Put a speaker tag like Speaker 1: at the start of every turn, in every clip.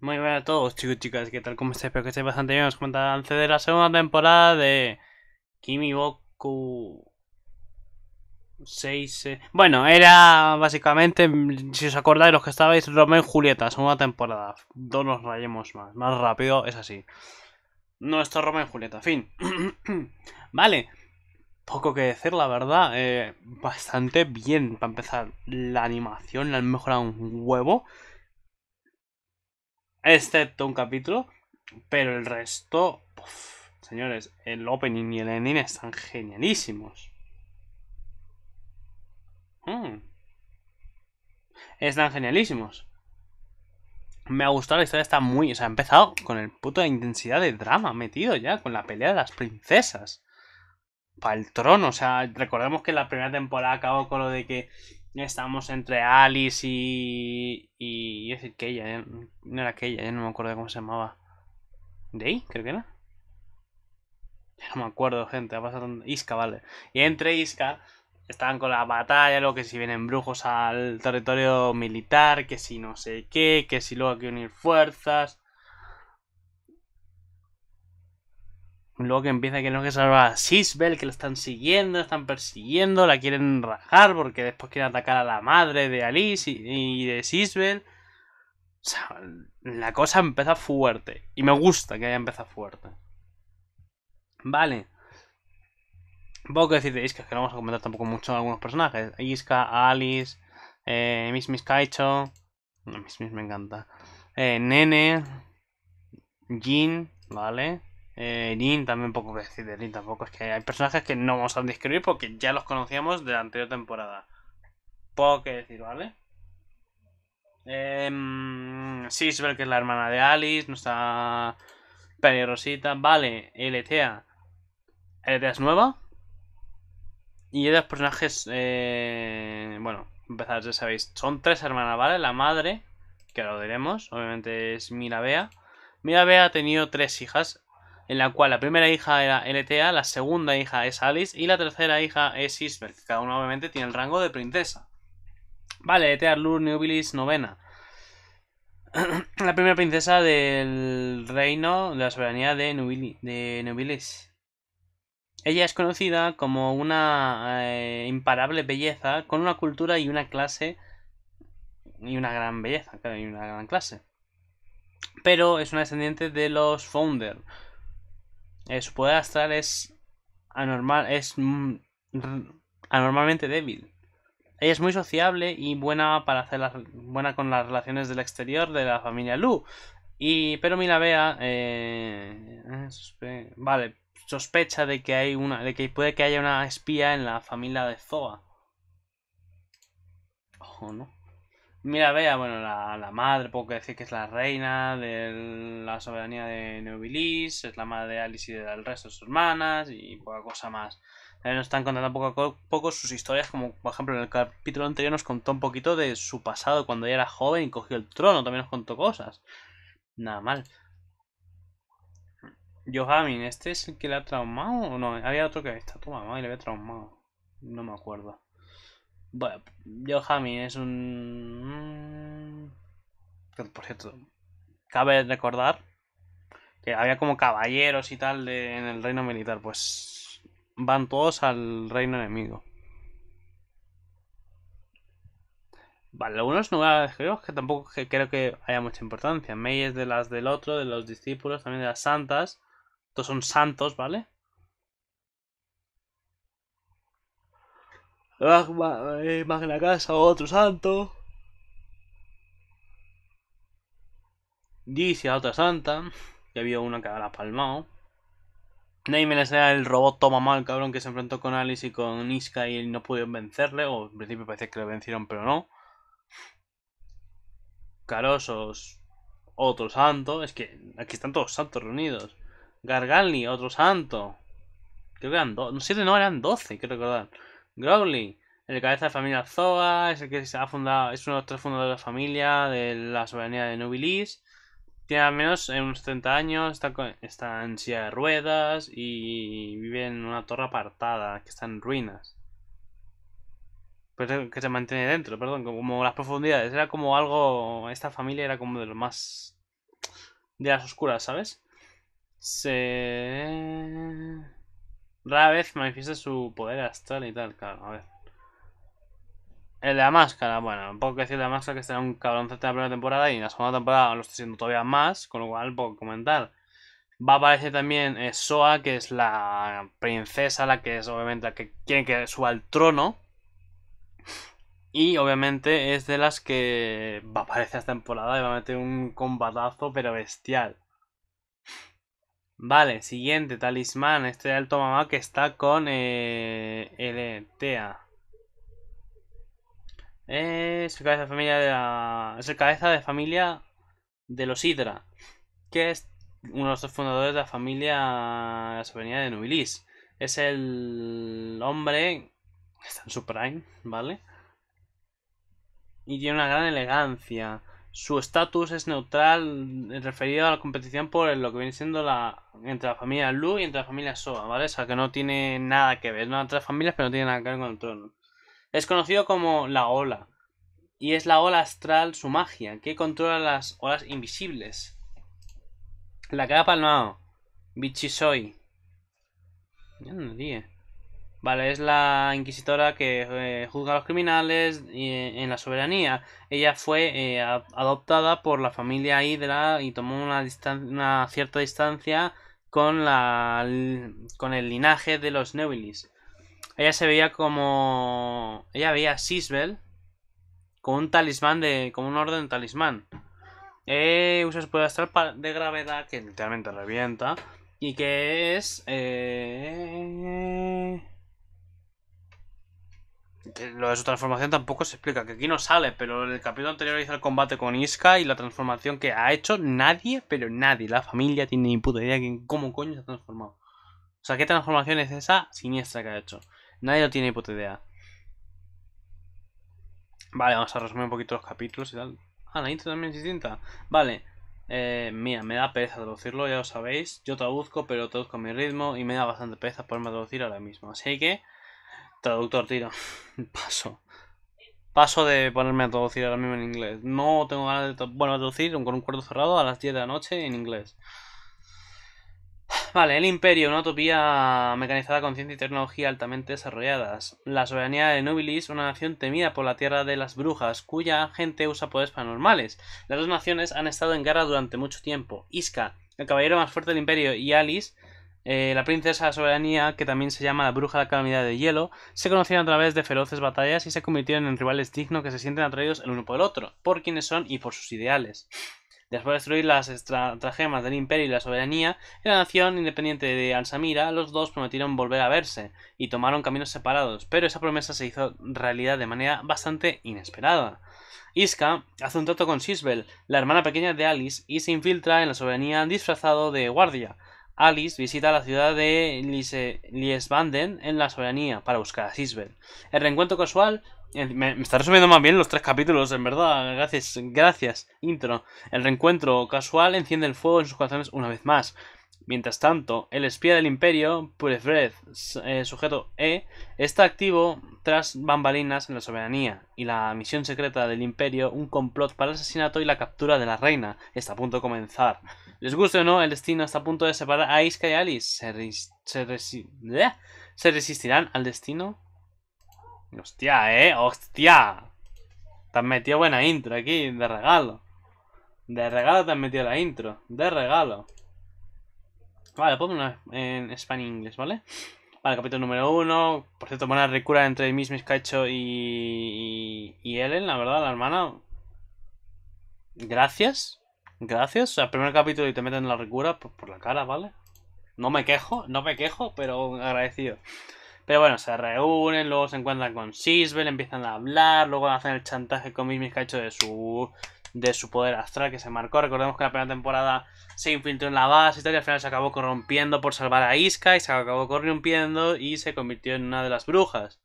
Speaker 1: Muy buenas a todos chicos y chicas, ¿qué tal? ¿Cómo estáis? Espero que estéis bastante bien. Os comentaré antes de la segunda temporada de Kimi Boku 6... Eh, bueno, era básicamente, si os acordáis los que estabais, Romeo y Julieta, segunda temporada. No nos rayemos más, más rápido, es así. Nuestro Romeo y Julieta, fin. vale, poco que decir, la verdad. Eh, bastante bien para empezar. La animación la han mejorado un huevo excepto este un capítulo, pero el resto, señores, el opening y el ending están genialísimos. Mm. Están genialísimos. Me ha gustado, la historia está muy... O sea, ha empezado con el puto de intensidad de drama metido ya, con la pelea de las princesas. Para el trono, o sea, recordemos que la primera temporada acabó con lo de que estamos entre Alice y. Y. decir, que ella, eh, no era aquella, ya eh, no me acuerdo cómo se llamaba. ¿Day? Creo que era. Ya no me acuerdo, gente, ha pasado. Isca, vale. Y entre Isca estaban con la batalla, lo que si vienen brujos al territorio militar, que si no sé qué, que si luego hay que unir fuerzas. Luego que empieza que no que salva a Sisbel, que la están siguiendo, la están persiguiendo, la quieren rajar porque después quieren atacar a la madre de Alice y, de Sisbel. O sea, la cosa empieza fuerte. Y me gusta que haya empezado fuerte. Vale. Poco que decir de Iska, que no vamos a comentar tampoco mucho algunos personajes. Iska, Alice, eh, Miss Miss Kaicho. Miss Miss me encanta. Eh, Nene. Jin, ¿vale? Nin, eh, también poco decir de Nin tampoco. Es que hay personajes que no vamos a describir porque ya los conocíamos de la anterior temporada. Poco que decir, ¿vale? Eh, em, Sisbel, que es la hermana de Alice, nuestra rosita Vale, LTA. LTA es nueva. Y los personajes, eh, bueno, empezar, ya sabéis, son tres hermanas, ¿vale? La madre, que lo diremos, obviamente es Mirabea. Mirabea ha tenido tres hijas, en la cual la primera hija era LTA, la segunda hija es Alice y la tercera hija es Isbert. cada uno obviamente tiene el rango de princesa. Vale, LTA Lur Nubilis novena. la primera princesa del reino de la soberanía de, Nubili, Nubilis. Ella es conocida como una eh, imparable belleza, con una cultura y una clase. Y una gran belleza, y una gran clase. Pero es una descendiente de los Founder, eh, su poder astral es anormal, es mm, anormalmente débil. Ella es muy sociable y buena para hacer buena con las relaciones del exterior de la familia Lu. Y pero Milabea eh, eh vale, sospecha de que hay una de que puede que haya una espía en la familia de Zoa. Ojo, ¿no? Mira, vea, bueno, la, la, madre, puedo decir que es la reina de la soberanía de Neubilis, es la madre de Alice y del resto de sus hermanas y poca cosa más. También eh, nos están contando poco a poco sus historias, como por ejemplo en el capítulo anterior nos contó un poquito de su pasado cuando ella era joven y cogió el trono, también nos contó cosas. Nada mal. Johamin, ¿este es el que le ha traumado o no? Había otro que está tu mamá y le había traumado. No me acuerdo. Bueno, Yohami es un... Mm, por cierto, cabe recordar que había como caballeros y tal en el reino militar, pues van todos al reino enemigo. Vale, algunos lugares ah, creo que tampoco creo que haya mucha importancia. Meyes es de las del otro, de los discípulos, también de las santas. todos son santos, ¿vale? la eh, Casa, otro santo. Dice a otra santa, que había una que había palmado. Neymar era el robot toma mal, cabrón, que se enfrentó con Alice y con Niska y no pudieron vencerle, o en principio parecía que lo vencieron, pero no. Carosos, otro santo, es que aquí están todos santos reunidos. Gargalni, otro santo. Creo que eran 12, no, eran 12, quiero recordar. Growly, el cabeza de familia Zoa, es que se ha fundado, es uno de los tres fundadores de la familia de la soberanía de Nubilis. Tiene al menos eh, unos 30 años, está, en silla de ruedas y vive en una torre apartada que está en ruinas. Pero que se mantiene dentro, perdón, como las profundidades. Era como algo. Esta familia era como de lo más. de las oscuras, ¿sabes? Se. Rara vez manifiesta su poder astral y tal, claro, a ver. de la máscara, bueno, poco que decir de la máscara que será un cabrón en la primera temporada y en la segunda temporada lo está siendo todavía más, con lo cual puedo comentar. Va a aparecer también eh, Soa, que es la princesa, la que es obviamente la que quiere que suba al trono. Y obviamente es de las que va a aparecer esta temporada y va a meter un combatazo, pero bestial. Vale, siguiente talismán. Este alto mamá que está con eh, eh, Es el cabeza de familia de cabeza de familia de los Hydra. Que es uno de los fundadores de la familia la soberanía de Nubilis. Es el hombre. Está en su prime, ¿vale? Y tiene una gran elegancia su estatus es neutral referido a la competición por lo que viene siendo la entre la familia Lu y entre la familia Soa, ¿vale? O sea, que no tiene nada que ver, no otras otras familias, pero no tiene nada que ver con el trono. Es conocido como la ola, y es la ola astral su magia, que controla las olas invisibles. La capa palmado, Bichisoi. Ya no dije. Vale, es la inquisitora que eh, juzga a los criminales eh, en la soberanía. Ella fue eh, adoptada por la familia Hydra y tomó una, cierta distancia con, la, con el linaje de los Nobilis. Ella se veía como... Ella veía a Sisbel como un talismán de... como un orden talismán. usa su poder de gravedad que literalmente revienta y que es lo de su transformación tampoco se explica, que aquí no sale, pero el capítulo anterior hizo el combate con Iska y la transformación que ha hecho nadie, pero nadie, la familia tiene ni puta idea de cómo coño se ha transformado. O sea, ¿qué transformación es esa siniestra que ha hecho? Nadie lo tiene ni puta idea. Vale, vamos a resumir un poquito los capítulos y tal. Ah, la intro también es distinta. Vale. Eh, mía, me da pereza traducirlo, ya lo sabéis. Yo traduzco, pero traduzco a mi ritmo y me da bastante pereza poderme traducir ahora mismo. Así que... Traductor, tira. Paso. Paso de ponerme a traducir ahora mismo en inglés. No tengo ganas de... Bueno, traducir con un cuarto cerrado a las 10 de la noche en inglés. Vale, el imperio, una utopía mecanizada con ciencia y tecnología altamente desarrolladas. La soberanía de Nubilis, una nación temida por la tierra de las brujas, cuya gente usa poderes paranormales. Las dos naciones han estado en guerra durante mucho tiempo. Isca, el caballero más fuerte del imperio, y Alice, eh, la princesa la de soberanía, que también se llama la bruja de la calamidad de hielo, se conocieron a través de feroces batallas y se convirtieron en rivales dignos que se sienten atraídos el uno por el otro, por quienes son y por sus ideales. Después de destruir las estratagemas del imperio y la soberanía, en la nación independiente de Alsamira, los dos prometieron volver a verse y tomaron caminos separados, pero esa promesa se hizo realidad de manera bastante inesperada. Iska hace un trato con Sisbel, la hermana pequeña de Alice, y se infiltra en la soberanía disfrazado de guardia, Alice visita la ciudad de Liesbanden en la soberanía para buscar a Sisbel. El reencuentro casual. me, está resumiendo más bien los tres capítulos, en verdad. Gracias, gracias. Intro. El reencuentro casual enciende el fuego en sus corazones una vez más. Mientras tanto, el espía del imperio, Purefred, eh, sujeto E, está activo tras bambalinas en la soberanía, y la misión secreta del imperio, un complot para el asesinato y la captura de la reina, está a punto de comenzar. Les guste o no, el destino está a punto de separar a Iska y Alice. ¿eh? ¿Se, resistirán al destino? Hostia, eh, hostia. Te han metido buena intro aquí, de regalo. De regalo te han metido la intro, de regalo. Vale, pongo en español inglés, ¿vale? Vale, capítulo número uno. Por cierto, buena recura entre Miss Miscacho y, y, y Ellen, la verdad, la hermana. Gracias. Gracias. O sea, primer capítulo y te meten la recura por, la cara, ¿vale? No me quejo, no me quejo, pero agradecido. Pero bueno, se reúnen, luego se encuentran con Sisbel, empiezan a hablar, luego hacen el chantaje con Miss Miscacho de su de su poder astral que se marcó. Recordemos que en la primera temporada se infiltró en la base y al final se acabó corrompiendo por salvar a Iska y se acabó corrompiendo y se convirtió en una de las brujas.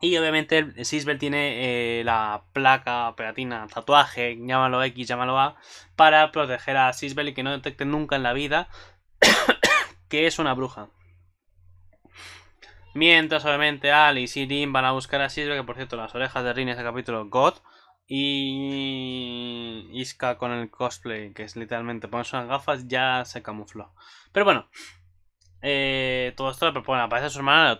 Speaker 1: Y obviamente Sisbel tiene eh, la placa, pegatina, tatuaje, llámalo X, llámalo A, para proteger a Sisbel y que no detecte nunca en la vida que es una bruja. Mientras obviamente Alice y Rin van a buscar a Sisbel, que por cierto las orejas de Rin es este el capítulo God. Y Iska con el cosplay, que es literalmente ponerse unas gafas, ya se camufló. Pero bueno, eh, todo esto lo propone, aparece a su hermana de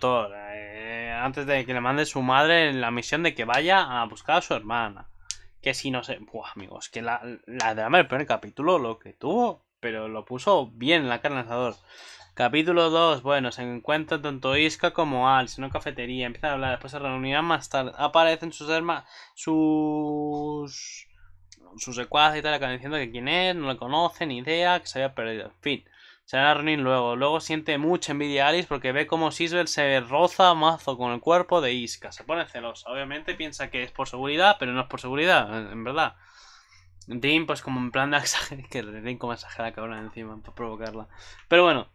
Speaker 1: eh, antes de que le mande su madre la misión de que vaya a buscar a su hermana. Que si no sé, buah, amigos, que la, la drama del primer capítulo lo que tuvo, pero lo puso bien la carne Capítulo 2. Bueno, se encuentran tanto Isca como Al en una cafetería. Empiezan a hablar, después se reunirán más tarde. Aparecen sus hermanos, sus... sus secuaces y tal, acaban diciendo que quién es, no le conocen, ni idea, que se había perdido. En fin, se van a reunir luego. Luego siente mucha envidia a Alice porque ve como Sisbel se roza mazo con el cuerpo de Isca. Se pone celosa. Obviamente piensa que es por seguridad, pero no es por seguridad, en verdad. Dean, pues como en plan de exagerar, que Dean como exagera cabrón encima, para provocarla. Pero bueno,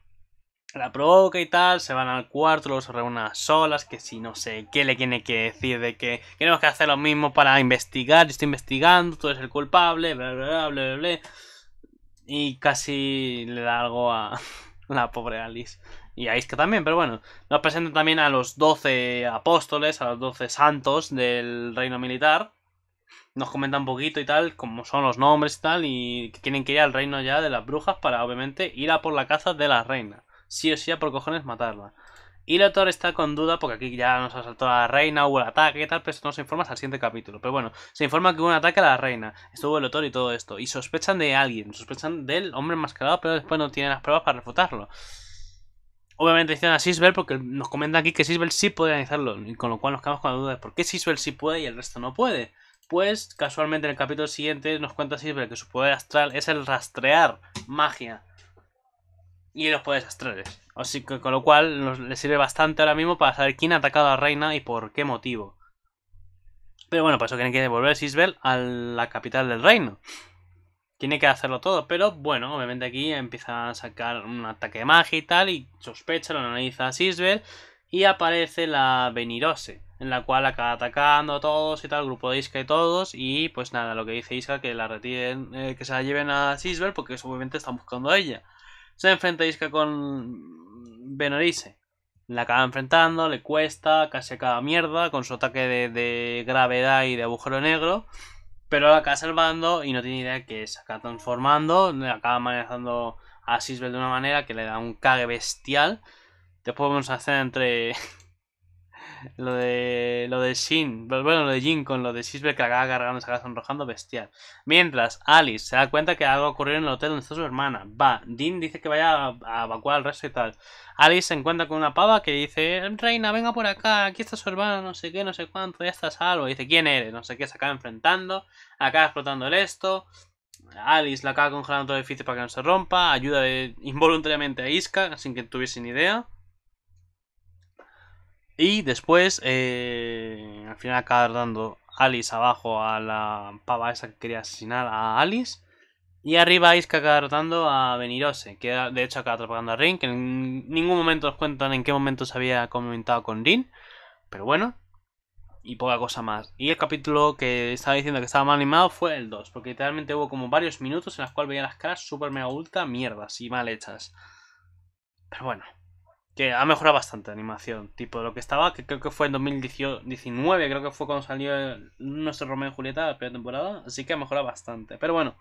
Speaker 1: la provoca y tal, se van al cuarto, los se reúnen a solas, que si no sé qué le tiene que decir de que tenemos que hacer lo mismo para investigar, estoy investigando, tú eres el culpable, bla bla bla bla bla. Y casi le da algo a la pobre Alice. Y a que también, pero bueno. Nos presentan también a los doce apóstoles, a los doce santos del reino militar. Nos comentan un poquito y tal, cómo son los nombres y tal, y que tienen que ir al reino ya de las brujas para obviamente ir a por la caza de la reina sí o sí a por cojones matarla. Y autor está con duda porque aquí ya nos asaltó a la reina, hubo el ataque y tal, pero esto se informa hasta el siguiente capítulo. Pero bueno, se informa que hubo un ataque a la reina, estuvo el Lothar y todo esto. Y sospechan de alguien, sospechan del hombre enmascarado, pero después no tienen las pruebas para refutarlo. Obviamente dicen a Sisbel porque nos comentan aquí que Sisbel sí puede analizarlo, y con lo cual nos quedamos con la duda de por qué Sisbel sí puede y el resto no puede. Pues casualmente en el capítulo siguiente nos cuenta Sisbel que su poder astral es el rastrear magia y los puedes astrales. Así que con lo cual le sirve bastante ahora mismo para saber quién ha atacado a la reina y por qué motivo. Pero bueno, por eso tiene que devolver Sisbel a la capital del reino. Tiene que hacerlo todo, pero bueno, obviamente aquí empieza a sacar un ataque de magia y tal, y sospecha, lo analiza Sisbel, y aparece la Venirose, en la cual acaba atacando a todos y tal, grupo de Isca y todos, y pues nada, lo que dice Isca, que la retiren, eh, que se la lleven a Sisbel, porque obviamente están buscando a ella se enfrenta a Isca con Benarice. La acaba enfrentando, le cuesta, casi acaba mierda con su ataque de, gravedad y de agujero negro. Pero la acaba salvando y no tiene idea que se acaba transformando. acaba manejando a Sisbel de una manera que le da un cague bestial. Después vamos a hacer entre lo de, lo de Shin, bueno, lo de Jin con lo de Sisbe que acaba cargando, se acaba sonrojando bestial. Mientras, Alice se da cuenta que algo ocurrió en el hotel donde está su hermana. Va, Dean dice que vaya a, evacuar al resto y tal. Alice se encuentra con una pava que dice, Reina, venga por acá, aquí está su hermana, no sé qué, no sé cuánto, ya está salvo. dice, ¿quién eres? No sé qué, se acaba enfrentando, acaba explotando el esto. Alice la acaba congelando todo el edificio para que no se rompa, ayuda involuntariamente a Iska, sin que tuviese ni idea. Y después, eh, al final acaba dando Alice abajo a la pava esa que quería asesinar a Alice. Y arriba vais que acaba derrotando a Venirose, que de hecho acaba atrapando a Rin, que en ningún momento nos cuentan en qué momento se había comentado con Rin. Pero bueno, y poca cosa más. Y el capítulo que estaba diciendo que estaba mal animado fue el 2, porque literalmente hubo como varios minutos en los cuales veía las caras super mega ultra mierdas y mal hechas. Pero bueno que ha mejorado bastante la animación, tipo lo que estaba, que creo que fue en 2019, creo que fue cuando salió nuestro Romeo y Julieta, la primera temporada, así que ha mejorado bastante, pero bueno.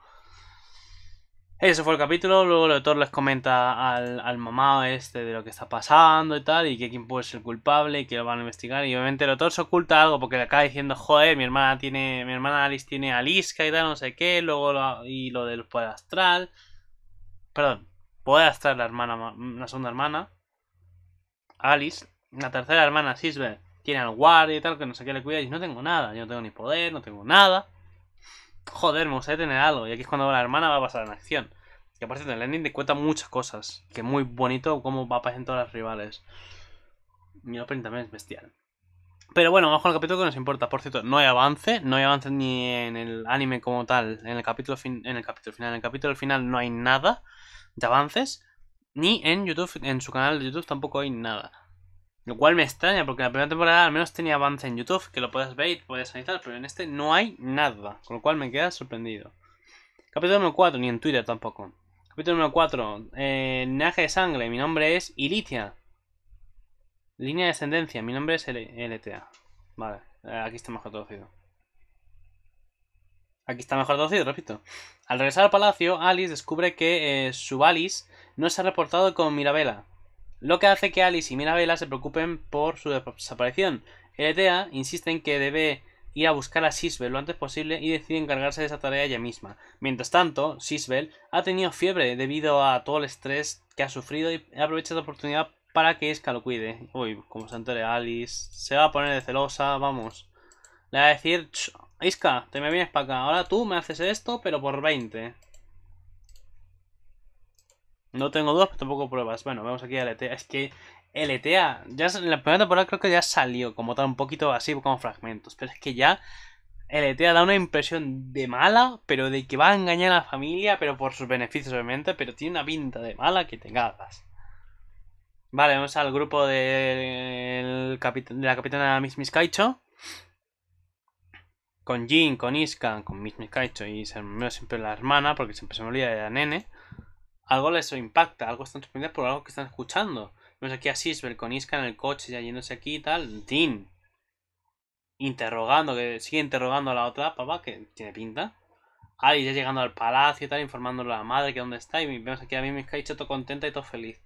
Speaker 1: Ese fue el capítulo, luego el autor les comenta al, al, mamá este de lo que está pasando y tal, y que quién puede ser culpable y que lo van a investigar, y obviamente el autor se oculta algo porque le acaba diciendo, joder, mi hermana tiene, mi hermana Alice tiene Alice y tal, no sé qué, luego y lo del poder astral, perdón, poder astral la hermana, la segunda hermana, Alice, la tercera hermana, Sisbel, tiene al guardia y tal, que no sé qué le cuida. Y no tengo nada, yo no tengo ni poder, no tengo nada. Joder, me gustaría tener algo. Y aquí es cuando la hermana va a pasar en acción. Que por cierto, el ending te cuenta muchas cosas. Que muy bonito cómo va en todas las rivales. mi el también es bestial. Pero bueno, vamos con el capítulo que nos importa. Por cierto, no hay avance. No hay avance ni en el anime como tal. En el capítulo, en el capítulo final. En el capítulo final no hay nada de avances. Ni en YouTube, en su canal de YouTube tampoco hay nada. Lo cual me extraña, porque la primera temporada al menos tenía avance en YouTube, que lo podías ver y puedes analizar, pero en este no hay nada, con lo cual me queda sorprendido. Capítulo número 4, ni en Twitter tampoco. Capítulo número 4, eh, de Sangre, mi nombre es Ilitia. Línea de Ascendencia, mi nombre es LTA. Vale, eh, aquí está mejor traducido. Aquí está mejor traducido, repito. Al regresar al palacio, Alice descubre que eh, su Alice no se ha reportado con Mirabella, lo que hace que Alice y Mirabella se preocupen por su desaparición. LTA insiste en que debe ir a buscar a Sisbel lo antes posible y decide encargarse de esa tarea ella misma. Mientras tanto, Sisbel ha tenido fiebre debido a todo el estrés que ha sufrido y aprovecha la oportunidad para que Iska lo cuide. Uy, como se entere Alice, se va a poner de celosa, vamos. Le va a decir, Iska, te me vienes para acá, ahora tú me haces esto, pero por 20. No tengo dudas, pero tampoco pruebas. Bueno, vemos aquí a LTA. Es que LTA, ya en la primera temporada creo que ya salió como tal, un poquito así como fragmentos. Pero es que ya LTA da una impresión de mala, pero de que va a engañar a la familia, pero por sus beneficios obviamente, pero tiene una pinta de mala que te Vale, vamos al grupo de, de la capitana Miss Kaicho. Con Jin, con Iskan, con Miss Kaicho y se siempre la hermana, porque siempre se me olvida de la nene algo les impacta, algo están sorprendidos por algo que están escuchando. Vemos aquí a Sisbel con Iska en el coche, ya yéndose aquí y tal. Tin. Interrogando, que sigue interrogando a la otra papá, que tiene pinta. Ari ya llegando al palacio y tal, informándole a la madre que dónde está. Y vemos aquí a misca y todo contenta y todo feliz.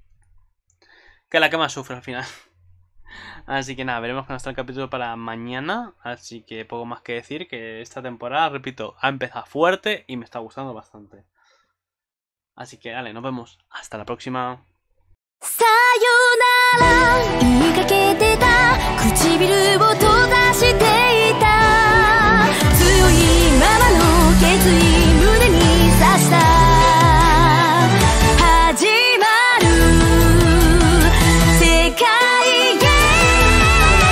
Speaker 1: Que es la que más sufre al final. Así que nada, veremos con nuestro el capítulo para mañana. Así que poco más que decir que esta temporada, repito, ha empezado fuerte y me está gustando bastante. Así que dale, nos vemos. Hasta la próxima.